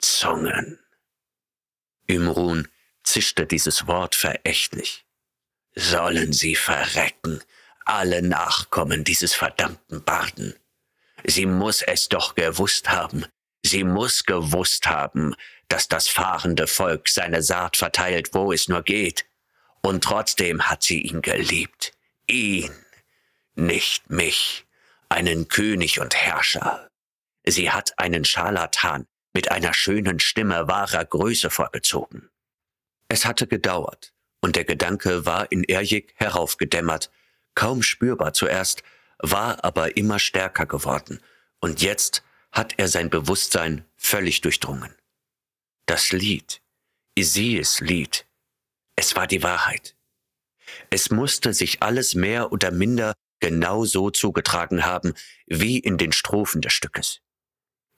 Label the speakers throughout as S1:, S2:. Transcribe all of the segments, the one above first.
S1: Zungen. Imrun zischte dieses Wort verächtlich. Sollen sie verrecken, alle Nachkommen dieses verdammten Barden. Sie muss es doch gewusst haben. Sie muss gewusst haben, dass das fahrende Volk seine Saat verteilt, wo es nur geht. Und trotzdem hat sie ihn geliebt. Ihn, nicht mich, einen König und Herrscher. Sie hat einen Scharlatan, mit einer schönen Stimme wahrer Größe vorgezogen. Es hatte gedauert, und der Gedanke war in Erjik heraufgedämmert, kaum spürbar zuerst, war aber immer stärker geworden, und jetzt hat er sein Bewusstsein völlig durchdrungen. Das Lied, Isis Lied, es war die Wahrheit. Es musste sich alles mehr oder minder genau so zugetragen haben wie in den Strophen des Stückes.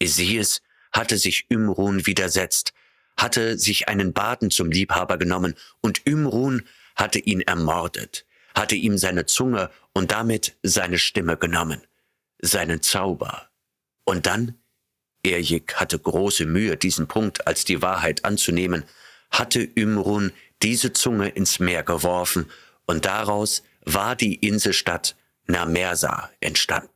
S1: Isis hatte sich Imrun widersetzt, hatte sich einen Baden zum Liebhaber genommen und Imrun hatte ihn ermordet, hatte ihm seine Zunge und damit seine Stimme genommen, seinen Zauber. Und dann, Erjik hatte große Mühe, diesen Punkt als die Wahrheit anzunehmen, hatte Imrun diese Zunge ins Meer geworfen und daraus war die Inselstadt Namersa entstanden.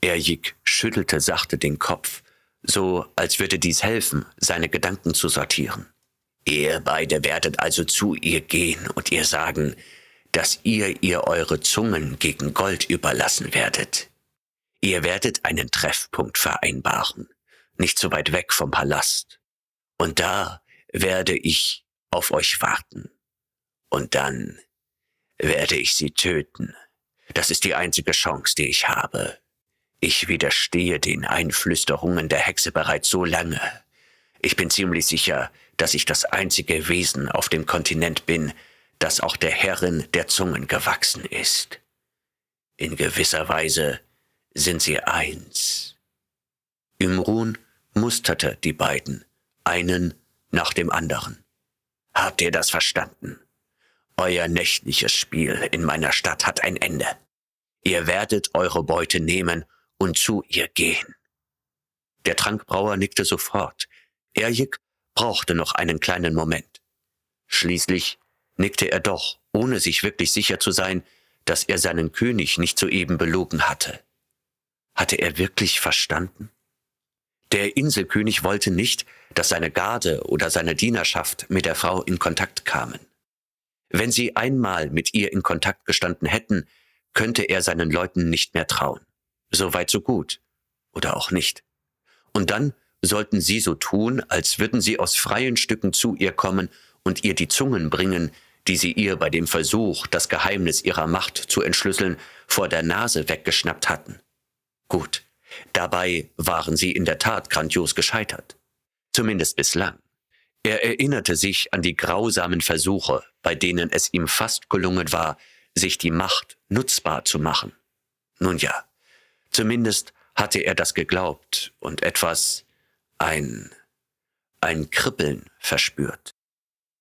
S1: Erjik schüttelte sachte den Kopf so als würde dies helfen, seine Gedanken zu sortieren. Ihr beide werdet also zu ihr gehen und ihr sagen, dass ihr ihr eure Zungen gegen Gold überlassen werdet. Ihr werdet einen Treffpunkt vereinbaren, nicht so weit weg vom Palast. Und da werde ich auf euch warten. Und dann werde ich sie töten. Das ist die einzige Chance, die ich habe. Ich widerstehe den Einflüsterungen der Hexe bereits so lange. Ich bin ziemlich sicher, dass ich das einzige Wesen auf dem Kontinent bin, das auch der Herrin der Zungen gewachsen ist. In gewisser Weise sind sie eins. Imrun musterte die beiden, einen nach dem anderen. Habt ihr das verstanden? Euer nächtliches Spiel in meiner Stadt hat ein Ende. Ihr werdet eure Beute nehmen und zu ihr gehen. Der Trankbrauer nickte sofort. Erjik brauchte noch einen kleinen Moment. Schließlich nickte er doch, ohne sich wirklich sicher zu sein, dass er seinen König nicht soeben belogen hatte. Hatte er wirklich verstanden? Der Inselkönig wollte nicht, dass seine Garde oder seine Dienerschaft mit der Frau in Kontakt kamen. Wenn sie einmal mit ihr in Kontakt gestanden hätten, könnte er seinen Leuten nicht mehr trauen. So weit, so gut. Oder auch nicht. Und dann sollten sie so tun, als würden sie aus freien Stücken zu ihr kommen und ihr die Zungen bringen, die sie ihr bei dem Versuch, das Geheimnis ihrer Macht zu entschlüsseln, vor der Nase weggeschnappt hatten. Gut, dabei waren sie in der Tat grandios gescheitert. Zumindest bislang. Er erinnerte sich an die grausamen Versuche, bei denen es ihm fast gelungen war, sich die Macht nutzbar zu machen. Nun ja, Zumindest hatte er das geglaubt und etwas, ein, ein Kribbeln verspürt.